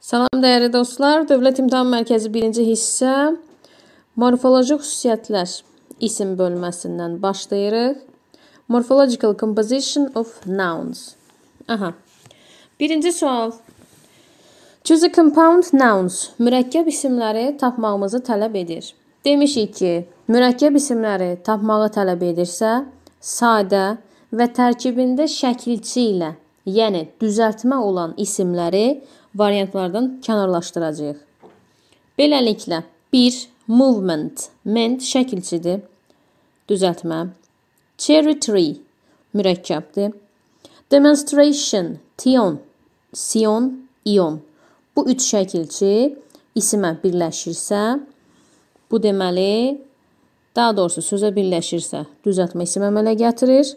Salam dəyərli dostlar, Dövlət İmtahan Mərkəzi 1-ci hissə Morfoloji xüsusiyyətlər isim bölməsindən başlayırıq. Morphological composition of nouns. Aha. Birinci sual. Choose a compound nouns. Mürəkkəb isimləri tapmağımızı tələb edir. Demişik ki, mürəkkəb isimləri tapmağı tələb edirsə, sadə və tərkibində şəkilçi ilə, yəni düzəltmə olan isimləri variantlardan kənarlaşdıracağıq. Beləliklə, 1. Movement, ment şəkilçidir, düzəltmə. Cherry tree, mürəkkəbdir. Demonstration, tion, sion, ion. Bu üç şəkilçi isimə birləşirsə, bu deməli, daha doğrusu sözə birləşirsə, düzəltmə isim əmələ gətirir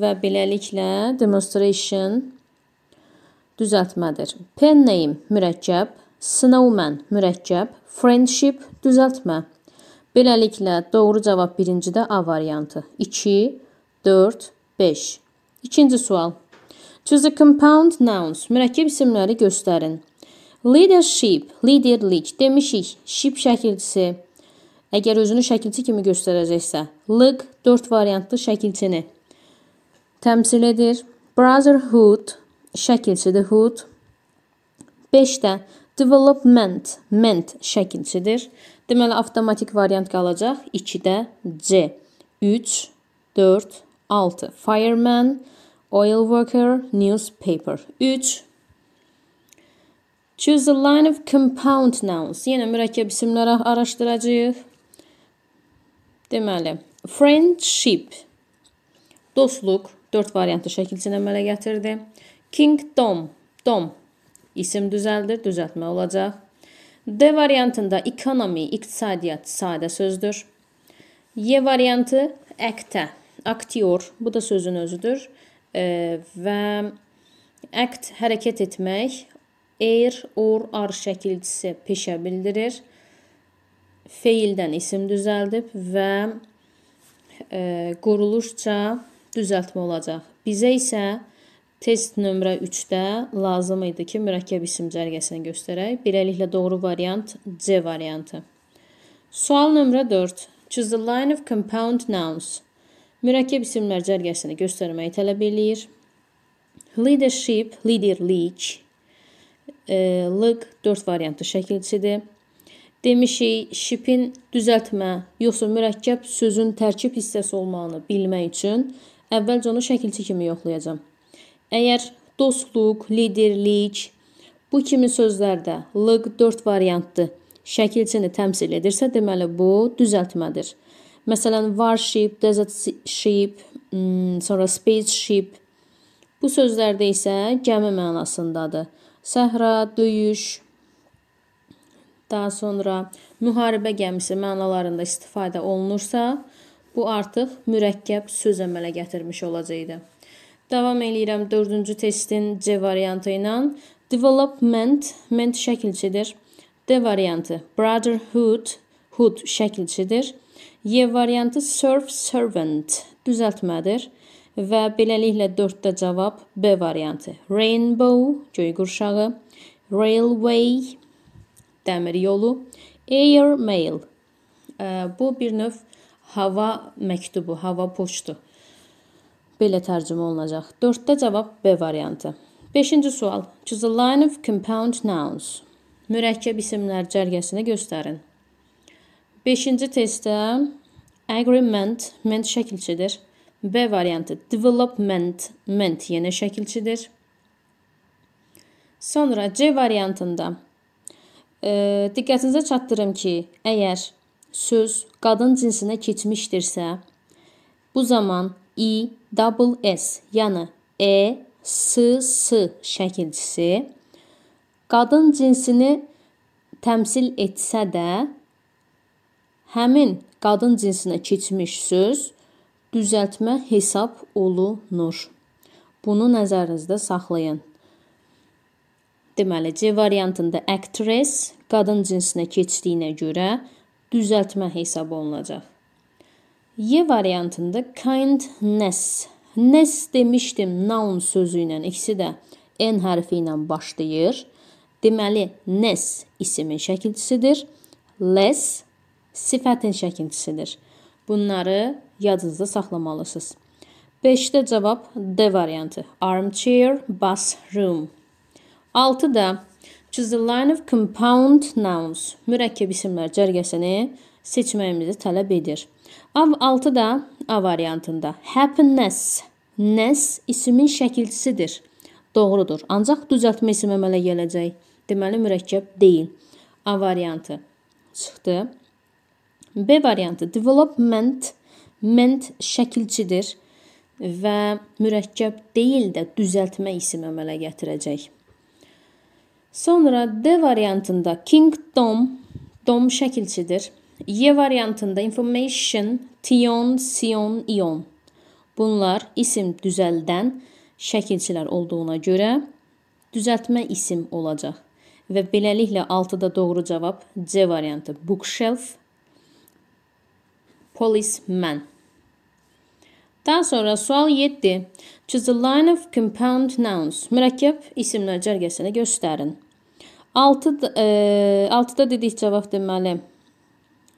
və beləliklə demonstration düzəltmədir. Pen name mürəkkəb, snowman mürəkkəb, friendship düzəltmə. Beləliklə doğru cavab birincidə A variantı. 2, 4, 5. İkinci sual. Choose a compound nouns. Mürəkkəb isimləri göstərin. Leadership, liderlik demişik. Ship şəkilçisi. Əgər özünü şəkilçi kimi göstərəcəksə, lıq 4 variantlı şəkilçini təmsil edir. Brotherhood şəkilçidir hood. 5-də development, ment şəkilçidir. Deməli avtomatik variant qalacaq 2-də C. 3, 4, 6. Fireman, oil worker, newspaper. 3 Choose the line of compound nouns. Yenə mürəkkəb isimləri araşdıracağıq. Deməli, friendship, dostluq, dörd variantlı şəkildə əmələ gətirdi. King Tom, Tom isim düzəldir, düzəltmə olacaq. D variantında ekonomi, iqtisadiyyat sadə sözdür. Y variantı əktə, aktyor, bu da sözün özüdür. E, və act hərəkət etmək, air, or, ar şəkilcisi peşə bildirir. Feildən isim düzəldib və e, quruluşca düzəltmə olacaq. Bizə isə Test nömrə 3-də lazım idi ki, mürəkkəb isim cərgəsini göstərək. Beləliklə doğru variant C variantı. Sual nömrə 4. Choose the line of compound nouns. Mürəkkəb isimlər cərgəsini göstərməyi tələb eləyir. Leadership, liderlik. E, lıq 4 variantlı şəkilçidir. Demişik, shipin düzəltmə, yoxsa mürəkkəb sözün tərkib hissəsi olmağını bilmək üçün əvvəlcə onu şəkilçi kimi yoxlayacağam. Əgər dostluq, liderlik, bu kimi sözlərdə lıq 4 variantlı şəkilçini təmsil edirsə, deməli bu düzəltmədir. Məsələn, warship, desert ship, hmm, sonra spaceship. Bu sözlərdə isə gəmi mənasındadır. Səhra, döyüş, daha sonra müharibə gəmisi mənalarında istifadə olunursa, bu artıq mürəkkəb söz əmələ gətirmiş olacaqdı. Davam eləyirəm 4-cü testin C variantı ilə. Development, ment şəkilçidir. D variantı brotherhood, hood şəkilçidir. Y variantı serve servant, düzəltmədir. Və beləliklə 4-də cavab B variantı. Rainbow, göy qurşağı. Railway, dəmir yolu. Air mail, bu bir növ hava məktubu, hava poçtu belə tərcümə olunacaq. 4-də cavab B variantı. 5-ci sual. Choose a line of compound nouns. Mürəkkəb isimlər cərgəsini göstərin. 5-ci testdə agreement ment şəkilçidir. B variantı development ment yenə şəkilçidir. Sonra C variantında e, diqqətinizə çatdırım ki, əgər söz qadın cinsinə keçmişdirsə, bu zaman i double s, yəni e s s şəkilçisi qadın cinsini təmsil etsə də həmin qadın cinsinə keçmiş söz düzəltmə hesab olunur. Bunu nəzərinizdə saxlayın. Deməli, C variantında actress qadın cinsinə keçdiyinə görə düzəltmə hesab olunacaq. Y variantında kindness. Nes demişdim noun sözü ilə. İkisi də n hərfi ilə başlayır. Deməli, nes isimin şəkilçisidir. Less sifətin şəkilçisidir. Bunları yadınızda saxlamalısınız. 5-də cavab D variantı. Armchair, bathroom. 6-da choose the line of compound nouns. Mürəkkəb isimlər cərgəsini seçməyimizi tələb edir. Av 6 da A variantında happiness Nes ismin şəkilçisidir. Doğrudur. Ancaq düzəltmə ism əmələ gələcək. Deməli mürəkkəb deyil. A variantı çıxdı. B variantı development ment şəkilçidir və mürəkkəb deyil də düzəltmə ism əmələ gətirəcək. Sonra D variantında kingdom dom şəkilçidir. Y variantında information, tion, sion, ion. Bunlar isim düzəldən şəkilçilər olduğuna görə düzəltmə isim olacaq. Və beləliklə 6-da doğru cavab C variantı bookshelf, policeman. Daha sonra sual 7. Choose the line of compound nouns. Mürəkkəb isimlər cərgəsinə göstərin. 6 6-da dedik cavab deməli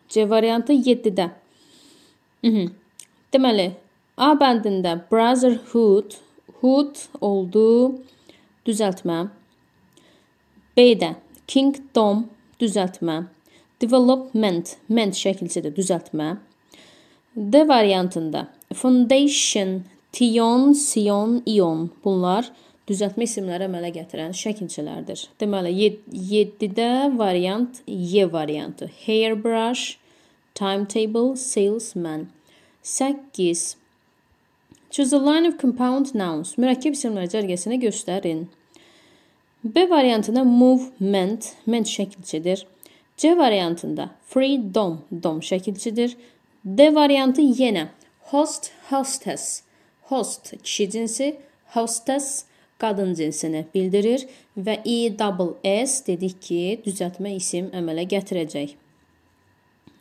C variantı 7-də. Deməli, A bəndində brotherhood, hood oldu düzəltmə. B-də kingdom düzəltmə. Development, ment şəkilcədə düzəltmə. D variantında foundation, tion, sion, ion bunlar düzəltmə düzəltmə isimləri əmələ gətirən şəkilçilərdir. Deməli 7-də variant Y variantı: hairbrush, timetable, salesman. 8 Choose a line of compound nouns. Mürəkkəb isimlər cərgəsinə göstərin. B variantında movement, ment şəkilçidir. C variantında freedom, dom şəkilçidir. D variantı yenə host, hostess, host kişi cinsi, hostess qadın cinsini bildirir və EWS dedik ki, düzəltmə isim əmələ gətirəcək.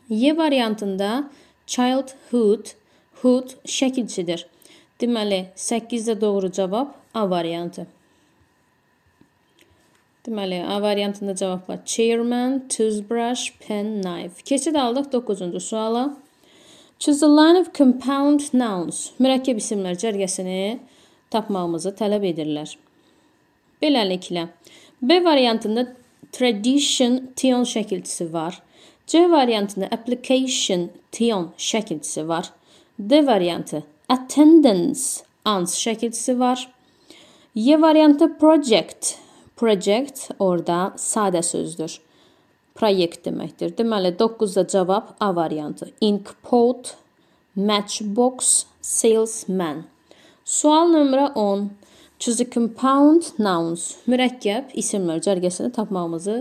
Y variantında childhood, hood şəkilçidir. Deməli, 8-də doğru cavab A variantı. Deməli, A variantında cavablar chairman, toothbrush, pen, knife. Keçid aldıq 9-cu suala. Choose the line of compound nouns. Mürəkkəb isimlər cərgəsini tapmağımızı tələb edirlər. Beləliklə, B variantında tradition tion şəkilçisi var. C variantında application tion şəkilçisi var. D variantı attendance ans şəkilçisi var. Y variantı project. Project orada sadə sözdür proyekt deməkdir. Deməli 9-da cavab A variantı. Inkpot, Matchbox, Salesman. Sual nömrə 10. Choose the compound nouns. Mürəkkəb isimlər cərgəsini tapmağımızı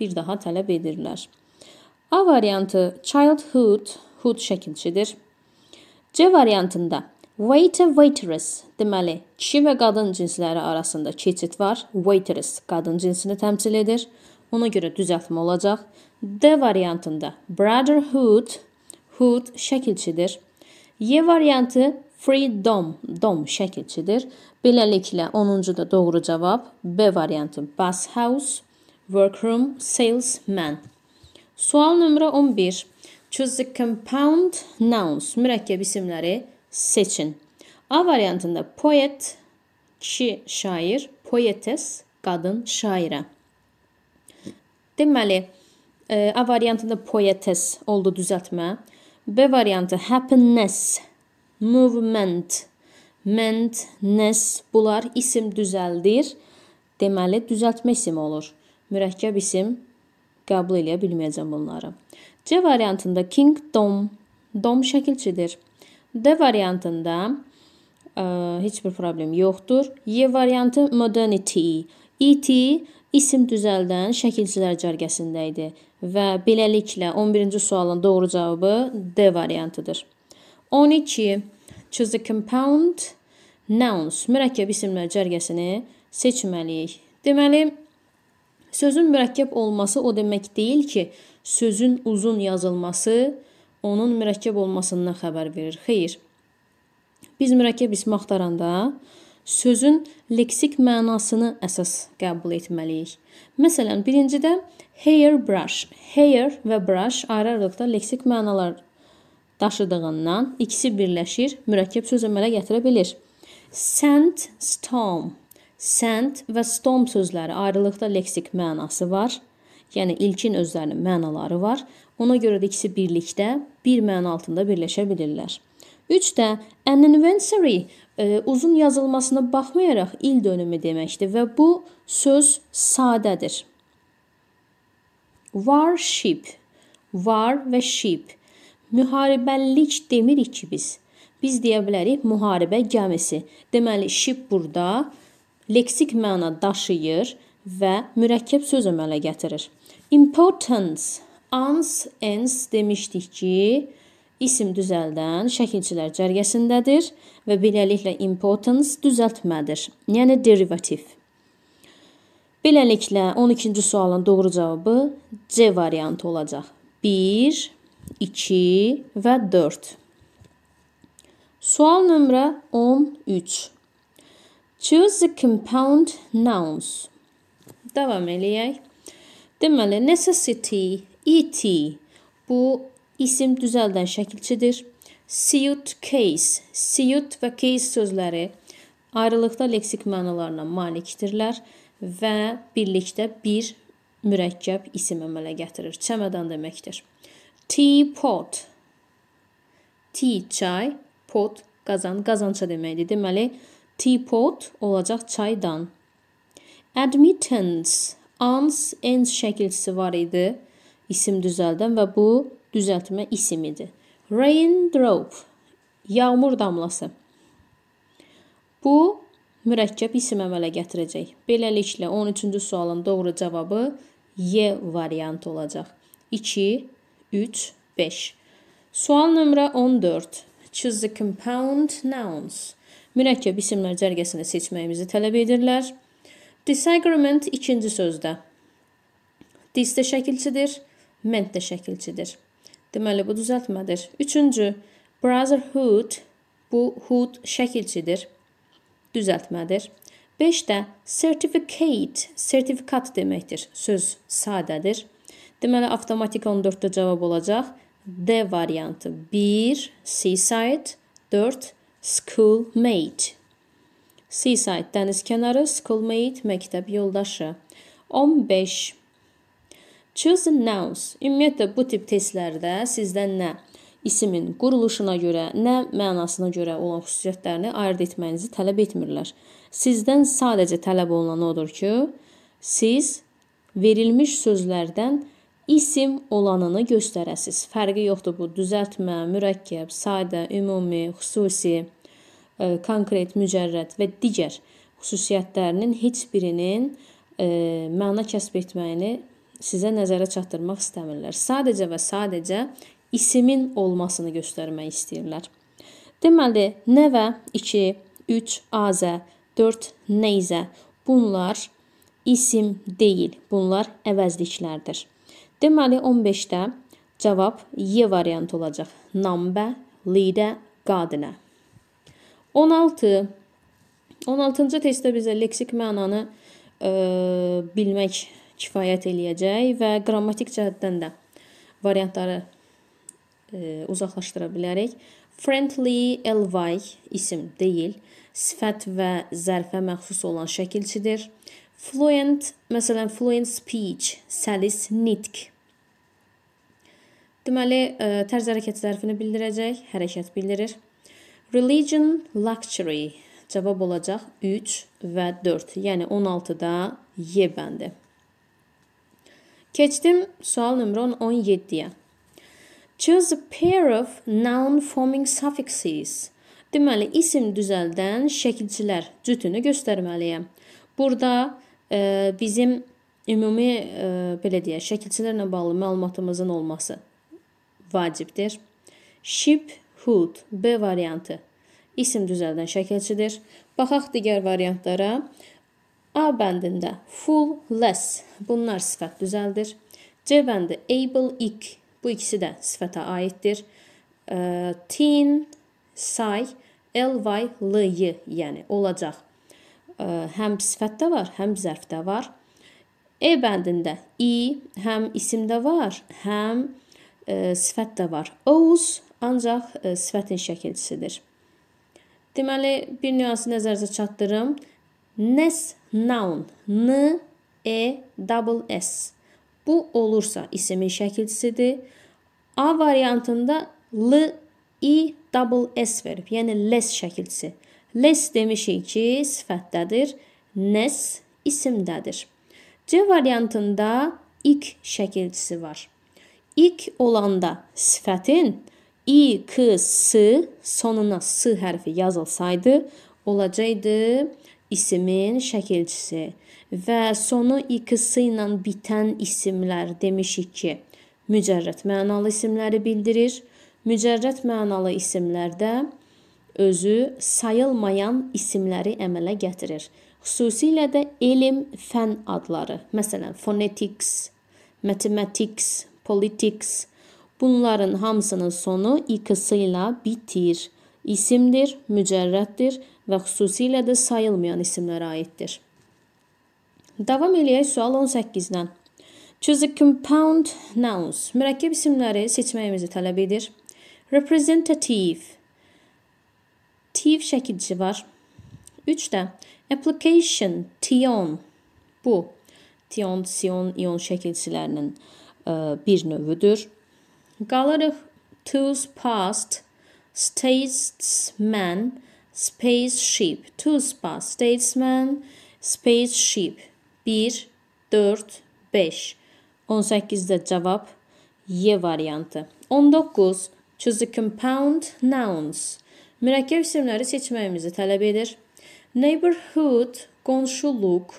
bir daha tələb edirlər. A variantı childhood, hood şəkilçidir. C variantında waiter waitress deməli kişi və qadın cinsləri arasında keçid var. Waitress qadın cinsini təmsil edir. Ona görə düzəltmə olacaq. D variantında brotherhood, hood şəkilçidir. Y variantı Free dom, dom şəkilçidir. Beləliklə 10-cu da doğru cavab B variantı bus house, workroom, salesman. Sual nömrə 11. Choose the compound nouns, mürəkkəb isimləri seçin. A variantında poet, kişi şair, poetes, qadın şairə. Deməli, e, A variantında poetes oldu düzəltmə. B variantı happiness movement, ment, ness bunlar isim düzəldir. Deməli, düzəltmə ismi olur. Mürəkkəb isim qəbul eləyə bilməyəcəm bunları. C variantında kingdom, dom şəkilçidir. D variantında ə, e, heç bir problem yoxdur. Y variantı modernity, it e isim düzəldən şəkilçilər cərgəsində idi və beləliklə 11-ci sualın doğru cavabı D variantıdır. 12. Choose the compound nouns, mürəkkəb isimlər cərgəsini seçməliyik. Deməli, sözün mürəkkəb olması o demək deyil ki, sözün uzun yazılması onun mürəkkəb olmasından xəbər verir. Xeyr. Biz mürəkkəb ismi axtaranda sözün leksik mənasını əsas qəbul etməliyik. Məsələn, birincidə hair brush, hair və brush ayrı-ayrılıqda leksik mənalar daşıdığından ikisi birləşir, mürəkkəb söz əmələ gətirə bilir. Sent, storm. Sent və storm sözləri ayrılıqda leksik mənası var. Yəni ilkin özlərinin mənaları var. Ona görə də ikisi birlikdə bir məna altında birləşə bilirlər. 3 də anniversary ə, e, uzun yazılmasına baxmayaraq il dönümü deməkdir və bu söz sadədir. Warship, war və ship müharibəlik demirik ki biz. Biz deyə bilərik müharibə gəmisi. Deməli ship burada leksik məna daşıyır və mürəkkəb söz əmələ gətirir. Importance, ans, ens demişdik ki, isim düzəldən şəkilçilər cərgəsindədir və beləliklə importance düzəltmədir, yəni derivativ. Beləliklə 12-ci sualın doğru cavabı C variantı olacaq. 1 2 və 4. Sual nömrə 13. Choose the compound nouns. Davam eləyək. Deməli, necessity, it, e bu isim düzəldən şəkilçidir. Suit, case, suit və case sözləri ayrılıqda leksik mənalarına malikdirlər və birlikdə bir mürəkkəb isim əmələ gətirir. Çəmədan deməkdir. Teapot. Tea çay, pot qazan, qazança deməkdir. Deməli, teapot olacaq çaydan. Admittance, ans, ens şəkilçisi var idi isim düzəldən və bu düzəltmə isim idi. Raindrop, yağmur damlası. Bu mürəkkəb isim əmələ gətirəcək. Beləliklə 13-cü sualın doğru cavabı Y variantı olacaq. 2 3, 5. Sual nömrə 14. Choose the compound nouns. Mürəkkəb isimlər cərgəsində seçməyimizi tələb edirlər. Disagreement ikinci sözdə. Dis də şəkilçidir, ment də şəkilçidir. Deməli, bu düzəltmədir. Üçüncü, brotherhood, bu hood şəkilçidir, düzəltmədir. 5 də certificate, sertifikat deməkdir. Söz sadədir. Deməli, avtomatik 14-də cavab olacaq. D variantı 1, seaside, 4, schoolmate. Seaside dəniz kənarı, schoolmate məktəb yoldaşı. 15. Choose nouns. Ümumiyyətlə bu tip testlərdə sizdən nə isimin quruluşuna görə, nə mənasına görə olan xüsusiyyətlərini ayırd etmənizi tələb etmirlər. Sizdən sadəcə tələb olunan odur ki, siz verilmiş sözlərdən isim olanını göstərəsiz. Fərqi yoxdur bu düzəltmə, mürəkkəb, sadə, ümumi, xüsusi, e, konkret, mücərrəd və digər xüsusiyyətlərinin heç birinin e, məna kəsb etməyini sizə nəzərə çatdırmaq istəmirlər. Sadəcə və sadəcə isimin olmasını göstərmək istəyirlər. Deməli, nəvə 2, 3, azə, 4, neyzə bunlar isim deyil. Bunlar əvəzliklərdir. Deməli 15-də cavab Y variantı olacaq. Nambə, lidə, qadinə. 16. 16-cı testdə bizə leksik mənanı ə, e, bilmək kifayət eləyəcək və qrammatik cəhətdən də variantları ə, e, uzaqlaşdıra bilərik. Friendly ly isim deyil, sifət və zərfə məxsus olan şəkilçidir. Fluent, məsələn, fluent speech, səlis nitq. Deməli, e, tərz hərəkət zərfini bildirəcək, hərəkət bildirir. Religion, luxury. Cavab olacaq 3 və 4. Yəni 16-da Y bəndi. Keçdim sual nömrə 17-yə. Choose a pair of noun forming suffixes. Deməli, isim düzəldən şəkilçilər cütünü göstərməliyəm. Burada bizim ümumi belə deyək, şəkilçilərlə bağlı məlumatımızın olması vacibdir. Ship hood B variantı isim düzəldən şəkilçidir. Baxaq digər variantlara. A bəndində full, less bunlar sifət düzəldir. C bəndi able, ik bu ikisi də sifətə aiddir. Tin, say, ly, ly, yəni olacaq həm sifətdə var, həm zərfdə var. E bəndində i həm isimdə var, həm sifətdə var. Oğuz ancaq sifətin şəkilçisidir. Deməli, bir nüansı nəzərinizə çatdırım. Nes noun, n e double s. Bu olursa isimin şəkilçisidir. A variantında l i double s verib, yəni les şəkilçisi. Less demişik ki, sifətdədir, nes isimdədir. C variantında ik şəkilçisi var. İk olanda sifətin i, k, s sonuna s hərfi yazılsaydı, olacaqdı isimin şəkilçisi və sonu ikisi ilə bitən isimlər demişik ki, mücərrət mənalı isimləri bildirir. Mücərrət mənalı isimlərdə özü sayılmayan isimləri əmələ gətirir. Xüsusilə də elm, fən adları, məsələn, phonetics, mathematics, politics bunların hamısının sonu iks ilə bitir. İsimdir, mücərrəddir və xüsusilə də sayılmayan isimlərə aiddir. Davam eləyək sual 18-dən. Choose compound nouns. Mürəkkəb isimləri seçməyimizi tələb edir. Representative aktiv şəkilçi var. 3 də application tion bu tion, sion, ion şəkilçilərinin ə, e, bir növüdür. Qalırıq tools past statesman spaceship. Tools past statesman spaceship. 1 4 5 18-də cavab Y variantı. 19 choose a compound nouns mürəkkəb isimləri seçməyimizi tələb edir. Neighborhood, qonşuluq,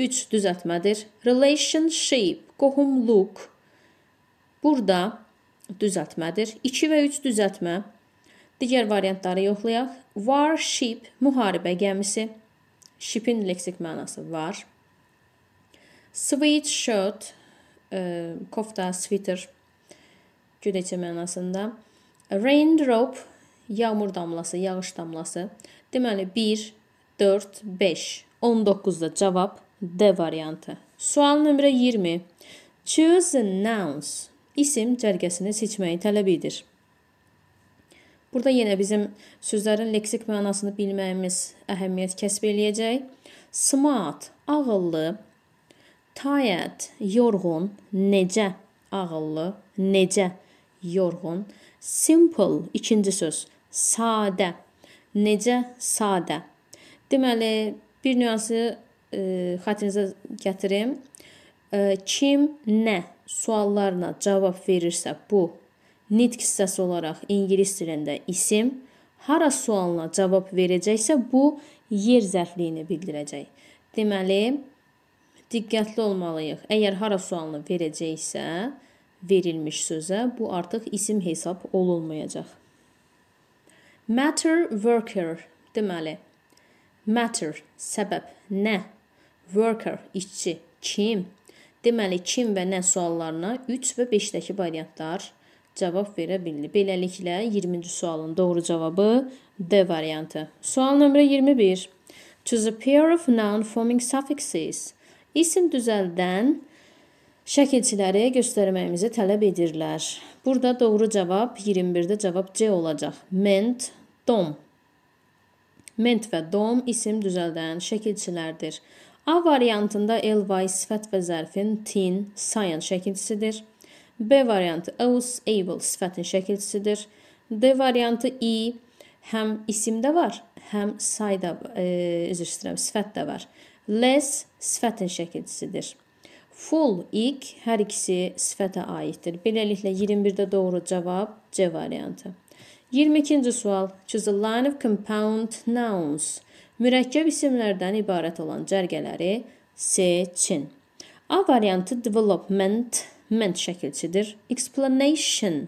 3 düzəltmədir. Relationship, qohumluq, burada düzəltmədir. 2 və 3 düzəltmə. Digər variantları yoxlayaq. Warship, müharibə gəmisi. Shipin leksik mənası var. Sweatshirt, e, kofta, sweater, gödəçə mənasında. Raindrop yağmur damlası, yağış damlası. Deməli 1 4 5 19 da cavab D variantı. Sual nömrə 20. Choose the nouns. İsim cərgəsini seçməyi tələb edir. Burada yenə bizim sözlərin leksik mənasını bilməyimiz əhəmiyyət kəsb eləyəcək. Smart, ağıllı, tired, yorğun, necə, ağıllı, necə, yorğun, Simple ikinci söz. Sadə. Necə? Sadə. Deməli, bir nüansı e, xatirinizə gətirim. E, kim, nə suallarına cavab verirsə bu nitq hissəsi olaraq ingilis dilində isim, hara sualına cavab verəcəksə bu yer zərfliyini bildirəcək. Deməli, diqqətli olmalıyıq. Əgər hara sualını verəcəksə, verilmiş sözə bu artıq isim hesab olunmayacaq. Matter worker deməli matter səbəb, nə, worker işçi, kim. Deməli kim və nə suallarına 3 və 5-dəki variantlar cavab verə bildi. Beləliklə 20-ci sualın doğru cavabı D variantı. Sual nömrə 21. Choose a pair of noun forming suffixes. İsim düzəldən şəkilçiləri göstərməyimizi tələb edirlər. Burada doğru cavab 21-də cavab C olacaq. Ment, dom. Ment və dom isim düzəldən şəkilçilərdir. A variantında ly sifət və zərfin tin, sayan şəkilçisidir. B variantı aus, able sifətin şəkilçisidir. D variantı i həm isimdə var, həm sayda, e, üzr istəyirəm, sifət də var. Less sifətin şəkilçisidir. Full, ik hər ikisi sifətə aiddir. Beləliklə 21-də doğru cavab C variantı. 22-ci sual. Choose a line of compound nouns. Mürəkkəb isimlərdən ibarət olan cərgələri seçin. A variantı development, ment şəkilçidir. Explanation,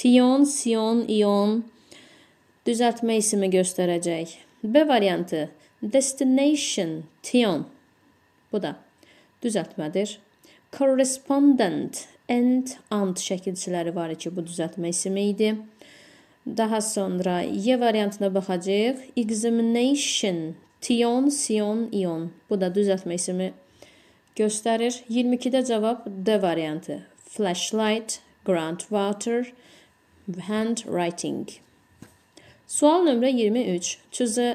tion, sion, ion düzəltmə ismi göstərəcək. B variantı destination, tion. Bu da düzəltmədir. Correspondent and and şəkilçiləri var ki, bu düzəltmə ismi idi. Daha sonra Y variantına baxacağıq. Examination, tion, sion, ion. Bu da düzəltmə ismi göstərir. 22-də cavab D variantı. Flashlight, groundwater, handwriting. Sual nömrə 23. Choose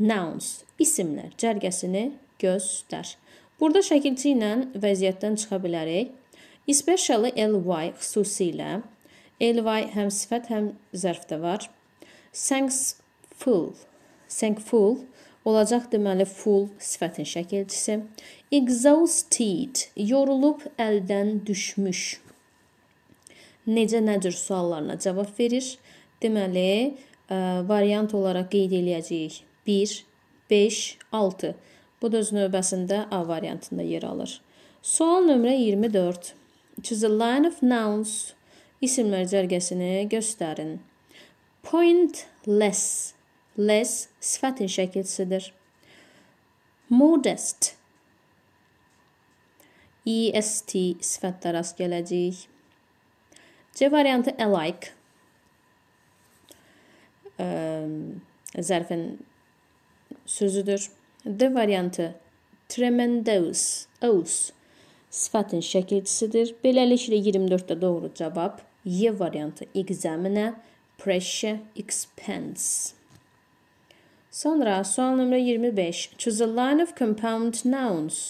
nouns, isimlər cərgəsini göstər. Burada şəkilci ilə vəziyyətdən çıxa bilərik. Especially ly xüsusilə ly həm sifət, həm zərfdə var. Thankful, thankful olacaq deməli full sifətin şəkilçisi. Exhausted, yorulub əldən düşmüş. Necə nəcür suallarına cavab verir? Deməli, ə, variant olaraq qeyd eləyəcəyik. 1, 5, 6. Bu da öz növbəsində A variantında yer alır. Sual nömrə 24. Choose a line of nouns. İsimlər cərgəsini göstərin. Point less. Less sifətin şəkilsidir. Modest. EST sifətlə rast gələcəyik. C variantı alike. Ə, zərfin sözüdür. D variantı Tremendous Aus sifətin şəkilçisidir. Beləliklə 24-də doğru cavab Y variantı examinə pressure expense. Sonra sual nömrə 25. Choose a line of compound nouns.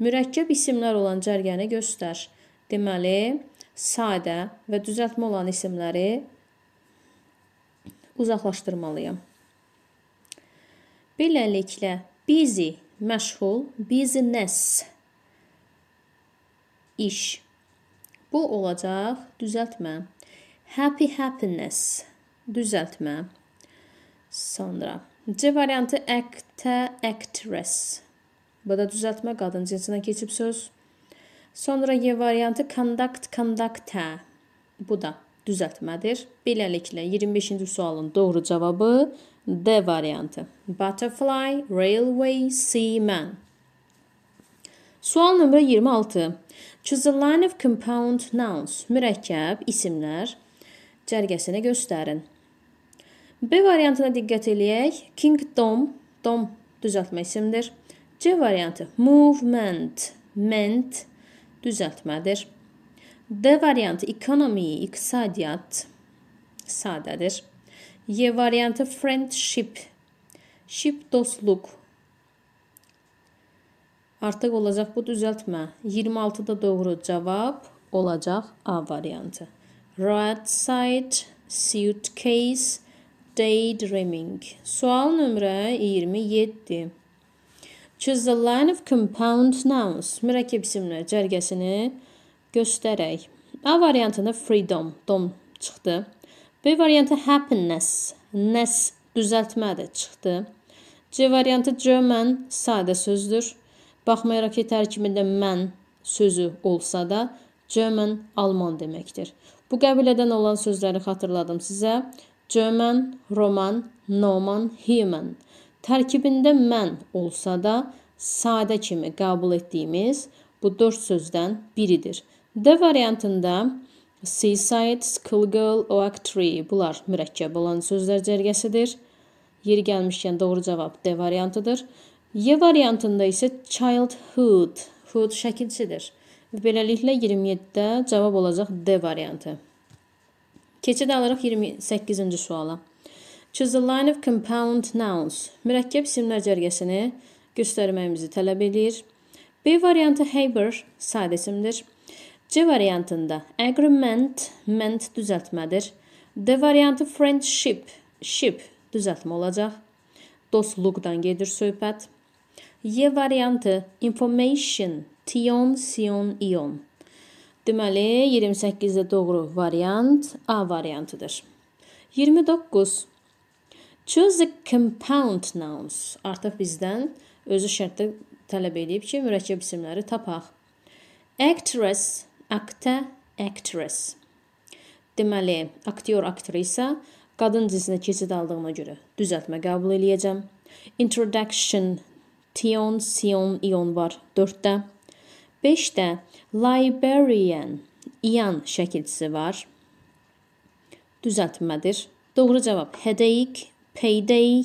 Mürəkkəb isimlər olan cərgəni göstər. Deməli, sadə və düzəltmə olan isimləri uzaqlaşdırmalıyam. Beləliklə Busy, məşğul, business, iş. Bu olacaq düzəltmə. Happy, happiness, düzəltmə. Sonra. C variantı actor, actress. Bu da düzəltmə qadın cinsinə keçib söz. Sonra Y variantı conduct, conductor. Bu da düzəltmədir. Beləliklə 25-ci sualın doğru cavabı D variantı. Butterfly, railway, seaman. Sual nömrə 26. Choose a line of compound nouns. Mürəkkəb isimlər cərgəsinə göstərin. B variantına diqqət eləyək. Kingdom, dom düzəltmə isimdir. C variantı movement, ment düzəltmədir. D variantı economy, iqtisadiyyat sadədir. Y variantı friendship. Ship dostluq. Artıq olacaq bu düzəltmə. 26 da doğru cavab olacaq A variantı. Right side, suitcase, daydreaming. Sual nömrə 27. Choose the line of compound nouns. Mürəkkəb isimlər cərgəsini göstərək. A variantında freedom, dom çıxdı. B variantı happiness, nəs düzəltmədir, çıxdı. C variantı German sadə sözdür. Baxmayaraq ki, tərkibində mən sözü olsa da, German alman deməkdir. Bu qəbilədən olan sözləri xatırladım sizə. German, Roman, Noman, Human. Tərkibində mən olsa da, sadə kimi qəbul etdiyimiz bu dörd sözdən biridir. D variantında Seaside, schoolgirl, oak tree. Bunlar mürəkkəb olan sözlər cərgəsidir. Yeri gəlmişkən doğru cavab D variantıdır. Y variantında isə childhood, hood şəkilçidir. Beləliklə 27-də cavab olacaq D variantı. Keçid alırıq 28-ci suala. Choose a line of compound nouns. Mürəkkəb isimlər cərgəsini göstərməyimizi tələb edir. B variantı Haber sadə isimdir. C variantında agreement, ment düzəltmədir. D variantı friendship, ship düzəltmə olacaq. Dostluqdan gedir söhbət. Y variantı information, tion, sion, ion. Deməli, 28-də doğru variant A variantıdır. 29. Choose the compound nouns. Artıq bizdən özü şərtdə tələb edib ki, mürəkkəb isimləri tapaq. Actress actor, actress. Deməli, aktyor, aktrisa qadın cinsinə keçid aldığıma görə düzəltmə qəbul eləyəcəm. Introduction tion, sion, ion var 4-də. 5-də librarian, ian şəkilçisi var. Düzəltmədir. Doğru cavab headache, payday,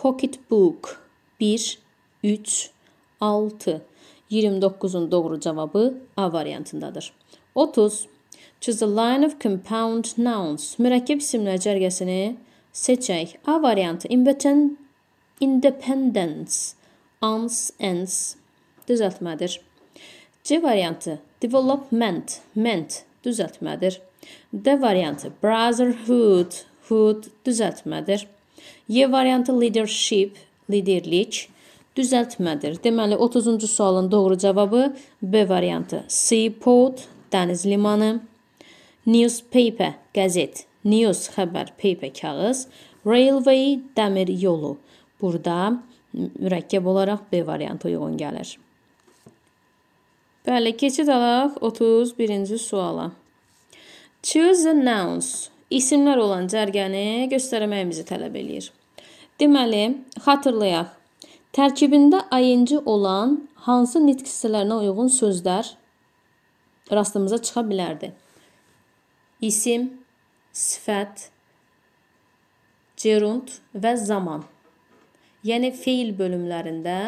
pocket book 1 3 6 29-un doğru cavabı A variantındadır. 30. Choose a line of compound nouns. Mürəkkəb isimlər cərgəsini seçək. A variantı independent, independence, ans, ens düzəltmədir. C variantı development, ment düzəltmədir. D variantı brotherhood, hood düzəltmədir. Y variantı leadership, liderlik düzəltmədir. Deməli 30-cu sualın doğru cavabı B variantı. Seaport dəniz limanı, newspaper qəzet, news xəbər, paper kağız, railway dəmir yolu. Burada mürəkkəb olaraq B variantı uyğun gəlir. Bəli, keçid alaq 31-ci suala. Choose a nouns isimlər olan cərgəni göstərməyimizi tələb eləyir. Deməli, xatırlayaq, Tərkibində ing olan hansı nitq hissələrinə uyğun sözlər rastımıza çıxa bilərdi? İsim, sifət, gerund və zaman. Yəni feil bölümlərində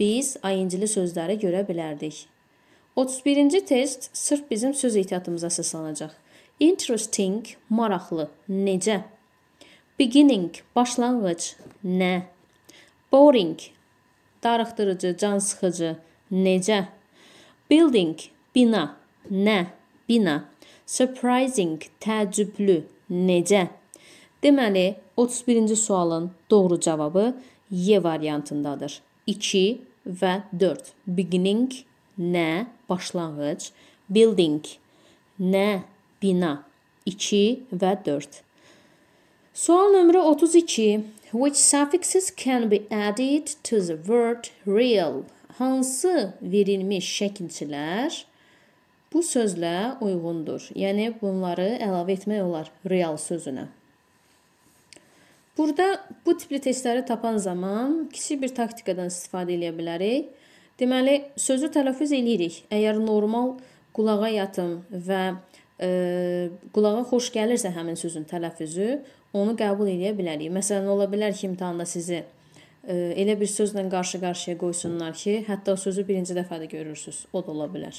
biz ayıncılı sözləri görə bilərdik. 31-ci test sırf bizim söz ehtiyatımıza əsaslanacaq. Interesting, maraqlı, necə? Beginning, başlanğıc, nə? Boring, darıxdırıcı, can sıxıcı, necə. Building bina, nə, bina. Surprising təəccüblü, necə. Deməli, 31-ci sualın doğru cavabı Y variantındadır. 2 və 4. Beginning nə, başlanğıc. Building nə, bina. 2 və 4. Sual nömrə 32 which suffixes can be added to the word real? Hansı verilmiş şəkilçilər bu sözlə uyğundur? Yəni bunları əlavə etmək olar real sözünə. Burada bu tipli testləri tapan zaman kiçik bir taktikadan istifadə edə bilərik. Deməli, sözü tələffüz eləyirik. Əgər normal qulağa yatım və e, qulağa xoş gəlirsə həmin sözün tələffüzü, onu qəbul edə bilərik. Məsələn, ola bilər ki, imtahanda sizi e, elə bir sözlə qarşı-qarşıya qoysunlar ki, hətta o sözü birinci dəfə də görürsüz. O da ola bilər.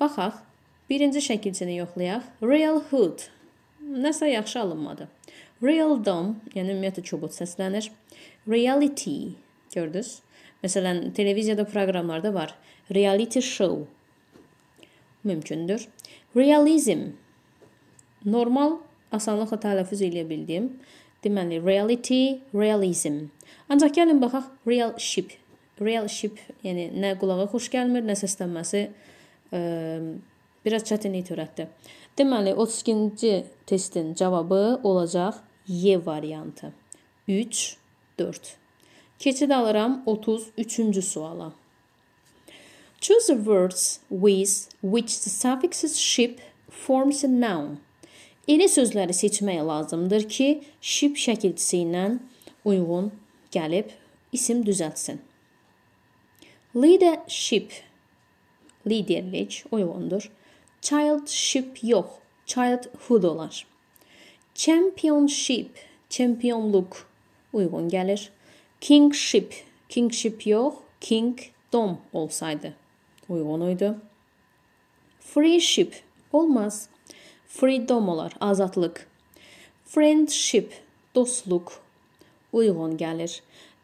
Baxaq, birinci şəkilçini yoxlayaq. Real hood. Nəsə yaxşı alınmadı. Real dom, yəni ümumiyyətlə çobud səslənir. Reality, gördünüz? Məsələn, televiziyada proqramlarda var. Reality show mümkündür. Realizm normal asanlıqla tələffüz eləyə bildim. Deməli, reality, realizm. Ancaq gəlin baxaq real ship. Real ship, yəni nə qulağa xoş gəlmir, nə səslənməsi ə, biraz çətinlik törətdi. Deməli, 32-ci testin cavabı olacaq Y variantı. 3 4. Keçid alıram 33-cü suala. Choose words with which the suffixes ship forms a noun. Elə sözleri seçmək lazımdır ki, şip şəkilçisi ilə uyğun gəlib isim düzəltsin. Leadership liderlik uyğundur. Childship yox, childhood olar. Championship championluk uyğun gəlir. Kingship kingship yox, kingdom olsaydı uyğun idi. Freeship olmaz. Freedom olar, azadlıq. Friendship, dostluq uyğun gəlir.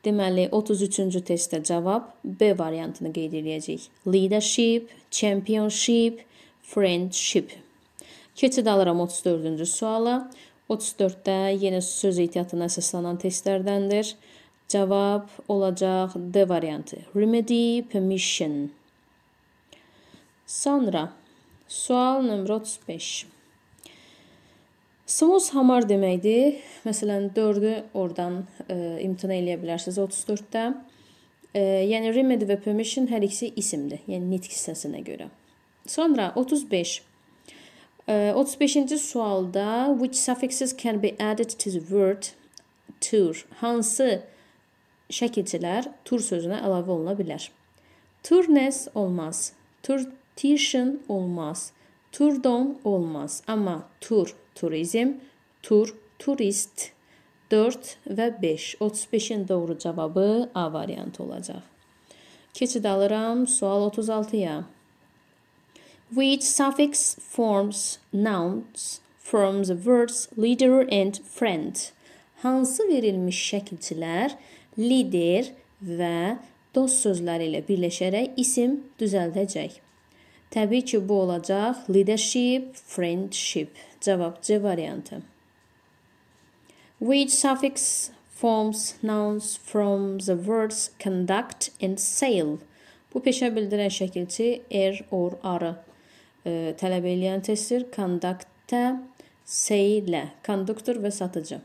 Deməli 33-cü testdə cavab B variantını qeyd eləyəcəyik. Leadership, championship, friendship. Keçid alıram 34-cü suala. 34-də yenə söz ehtiyatına əsaslanan testlərdəndir. Cavab olacaq D variantı. Remedy, permission. Sonra sual nömrə 35. Svoz hamar deməkdir. Məsələn, 4-ü oradan e, imtina eləyə bilərsiniz 34-də. E, yəni remedy və permission hər ikisi isimdir. Yəni nitq hissəsinə görə. Sonra 35. E, 35-ci sualda which suffixes can be added to the word tour? Hansı şəkilçilər tur sözünə əlavə oluna bilər? Turnes olmaz. Turtition olmaz. Turdon olmaz. Amma tur turizm, tur, turist. 4 və 5. 35-in doğru cavabı A variantı olacaq. Keçid alıram sual 36-ya. Which suffix forms nouns from the words leader and friend? Hansı verilmiş şəkilçilər lider və dost sözləri ilə birləşərək isim düzəldəcək? Təbii ki, bu olacaq leadership, friendship. Cavab C variantı. Which suffix forms nouns from the words conduct and sail? Bu peşə bildirən şəkilçi er or arı e, tələb eləyən testdir. Conduct-də sailə, konduktor və satıcı.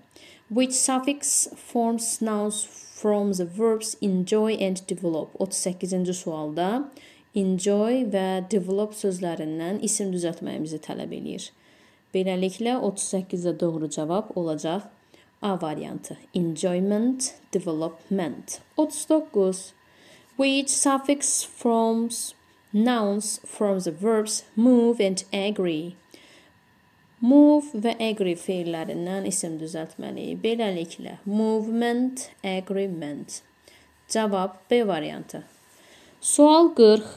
Which suffix forms nouns from the verbs enjoy and develop? 38-ci sualda enjoy və develop sözlərindən isim düzəltməyimizi tələb eləyir. Beləliklə 38-ə doğru cavab olacaq A variantı. Enjoyment, development. 39. Which suffix forms nouns from the verbs move and agree? Move və agree feillərindən isim düzəltməliyik. Beləliklə, movement, agreement. Cavab B variantı. Sual 40.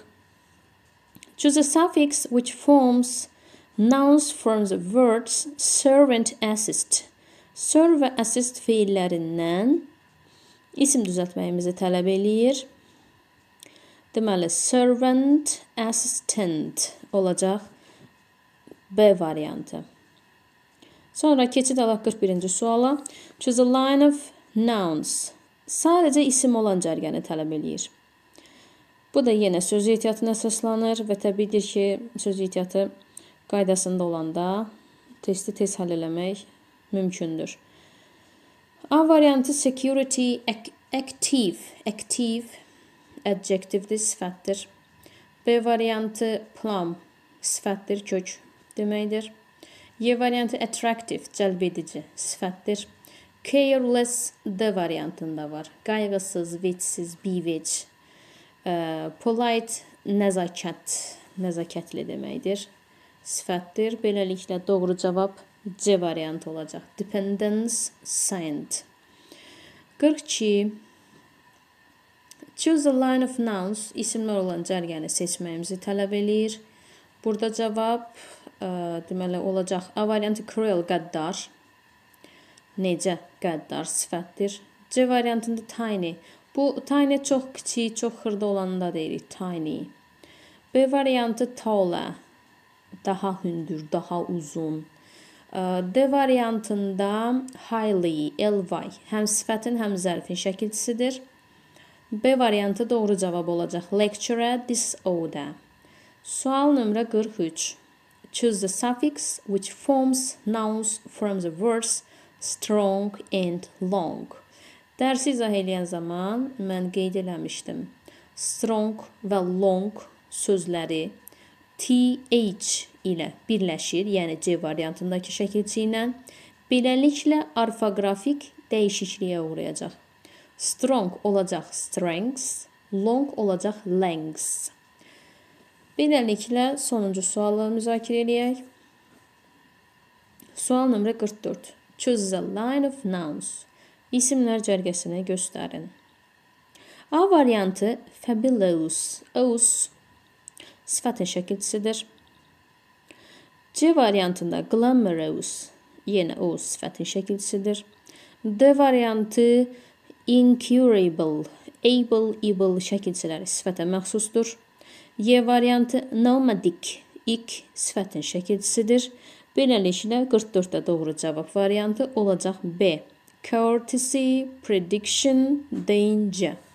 Choose a suffix which forms Nouns from the words servant assist. Serve və assist feillərindən isim düzəltməyimizi tələb eləyir. Deməli, servant assistant olacaq B variantı. Sonra keçid alaq 41-ci suala. Choose a line of nouns. Sadəcə isim olan cərgəni tələb eləyir. Bu da yenə söz ehtiyatına əsaslanır və təbiidir ki, söz ehtiyatı qaydasında olanda testi tez həll eləmək mümkündür. A variantı security active, active adjektivli sifətdir. B variantı plum sifətdir, kök deməkdir. Y variantı attractive, cəlbedici sifətdir. Careless D variantında var. Qayğısız, vecsiz, biveç. Polite, nəzakət, nəzakətli deməkdir sifətdir. Beləliklə doğru cavab C variantı olacaq. Dependence sent. 42 Choose a line of nouns isimlər olan cərgəni seçməyimizi tələb eləyir. Burada cavab ə, e, deməli olacaq A variantı cruel qəddar. Necə qəddar sifətdir. C variantında tiny. Bu tiny çox kiçik, çox xırda olanında deyirik tiny. B variantı taller daha hündür, daha uzun. D variantında highly, ly həm sifətin, həm zərfin şəkilçisidir. B variantı doğru cavab olacaq. Lecture, this order. Sual nömrə 43. Choose the suffix which forms nouns from the words strong and long. Dərsi izah eləyən zaman mən qeyd eləmişdim. Strong və long sözləri TH ilə birləşir, yəni C variantındakı şəkilçiylə. Beləliklə orfoqrafik dəyişikliyə uğrayacaq. Strong olacaq strengths, long olacaq lengths. Beləliklə sonuncu sualı müzakirə eləyək. Sual nömrə 44. Choose the line of nouns. İsimlər cərgəsinə göstərin. A variantı fabulous, aus, sifət şəkilçisidir. C variantında glamorous yenə o sifətin şəkilçisidir. D variantı incurable, able, able şəkilçiləri sifətə məxsusdur. Y variantı nomadic, ik sifətin şəkilçisidir. Beləliklə 44-də doğru cavab variantı olacaq B. Courtesy, prediction, danger.